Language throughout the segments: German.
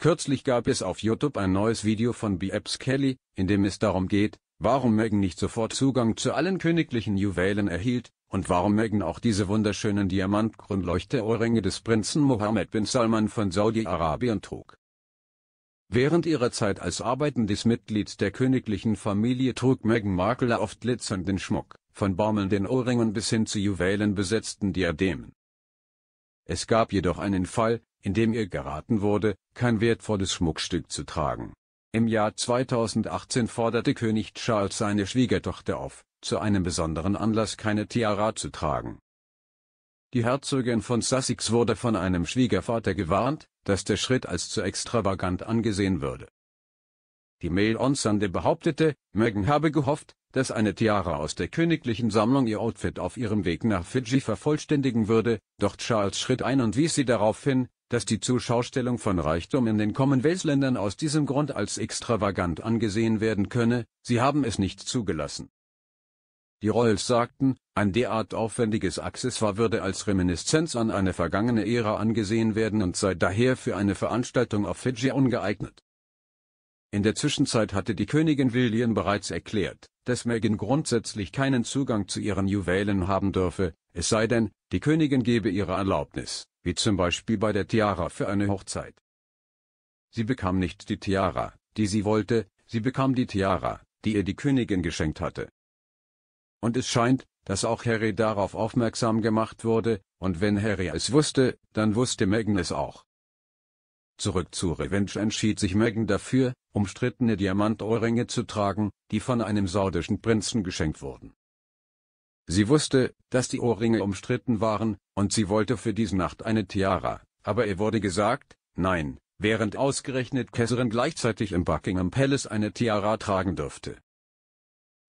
Kürzlich gab es auf YouTube ein neues Video von Biebs Kelly, in dem es darum geht, warum Megan nicht sofort Zugang zu allen königlichen Juwelen erhielt, und warum Megan auch diese wunderschönen Diamantgrundleuchte-Ohrringe des Prinzen Mohammed bin Salman von Saudi-Arabien trug. Während ihrer Zeit als arbeitendes Mitglied der königlichen Familie trug Meghan Markle oft glitzernden Schmuck, von baumelnden Ohrringen bis hin zu Juwelen besetzten Diademen. Es gab jedoch einen Fall, in dem ihr geraten wurde, kein wertvolles Schmuckstück zu tragen. Im Jahr 2018 forderte König Charles seine Schwiegertochter auf, zu einem besonderen Anlass keine Tiara zu tragen. Die Herzogin von Sussex wurde von einem Schwiegervater gewarnt, dass der Schritt als zu extravagant angesehen würde. Die Mail on Sunday behauptete, Meghan habe gehofft, dass eine Tiara aus der königlichen Sammlung ihr Outfit auf ihrem Weg nach Fidschi vervollständigen würde, doch Charles schritt ein und wies sie darauf hin, dass die Zuschaustellung von Reichtum in den Commonwealth-Ländern aus diesem Grund als extravagant angesehen werden könne, sie haben es nicht zugelassen. Die Royals sagten, ein derart aufwendiges Accessoire würde als Reminiszenz an eine vergangene Ära angesehen werden und sei daher für eine Veranstaltung auf Fidschi ungeeignet. In der Zwischenzeit hatte die Königin William bereits erklärt, dass Meghan grundsätzlich keinen Zugang zu ihren Juwelen haben dürfe, es sei denn, die Königin gebe ihre Erlaubnis wie zum Beispiel bei der Tiara für eine Hochzeit. Sie bekam nicht die Tiara, die sie wollte, sie bekam die Tiara, die ihr die Königin geschenkt hatte. Und es scheint, dass auch Harry darauf aufmerksam gemacht wurde, und wenn Harry es wusste, dann wusste Meghan es auch. Zurück zu Revenge entschied sich Meghan dafür, umstrittene Diamantohrringe zu tragen, die von einem saudischen Prinzen geschenkt wurden. Sie wusste, dass die Ohrringe umstritten waren, und sie wollte für diese Nacht eine Tiara, aber ihr wurde gesagt, nein, während ausgerechnet Catherine gleichzeitig im Buckingham Palace eine Tiara tragen dürfte.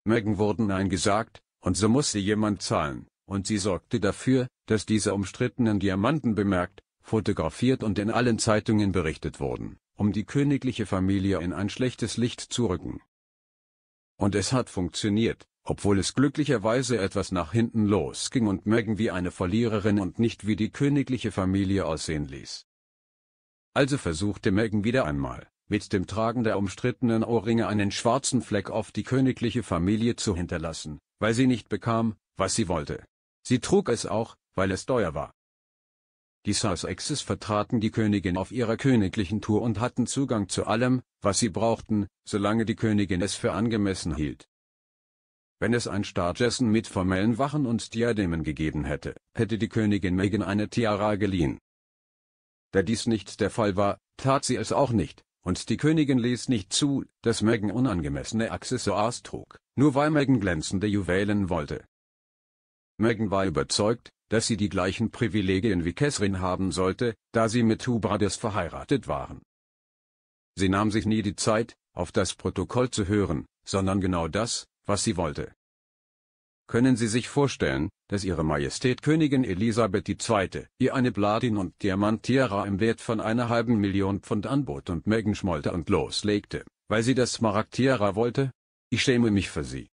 Megan wurden Nein gesagt, und so musste jemand zahlen, und sie sorgte dafür, dass diese umstrittenen Diamanten bemerkt, fotografiert und in allen Zeitungen berichtet wurden, um die königliche Familie in ein schlechtes Licht zu rücken. Und es hat funktioniert, obwohl es glücklicherweise etwas nach hinten losging und Megan wie eine Verliererin und nicht wie die königliche Familie aussehen ließ. Also versuchte Megan wieder einmal, mit dem Tragen der umstrittenen Ohrringe einen schwarzen Fleck auf die königliche Familie zu hinterlassen, weil sie nicht bekam, was sie wollte. Sie trug es auch, weil es teuer war. Die Sussexes vertraten die Königin auf ihrer königlichen Tour und hatten Zugang zu allem, was sie brauchten, solange die Königin es für angemessen hielt. Wenn es ein Staatsessen mit formellen Wachen und Diademen gegeben hätte, hätte die Königin Meghan eine Tiara geliehen. Da dies nicht der Fall war, tat sie es auch nicht, und die Königin ließ nicht zu, dass Meghan unangemessene Accessoires trug, nur weil Meghan glänzende Juwelen wollte. Meghan war überzeugt, dass sie die gleichen Privilegien wie Catherine haben sollte, da sie mit Hubrades verheiratet waren. Sie nahm sich nie die Zeit, auf das Protokoll zu hören, sondern genau das, was sie wollte. Können Sie sich vorstellen, dass Ihre Majestät Königin Elisabeth II. ihr eine Platin- und Diamanttiara im Wert von einer halben Million Pfund anbot und Megan schmollte und loslegte, weil sie das Smaragd-Tiara wollte? Ich schäme mich für Sie.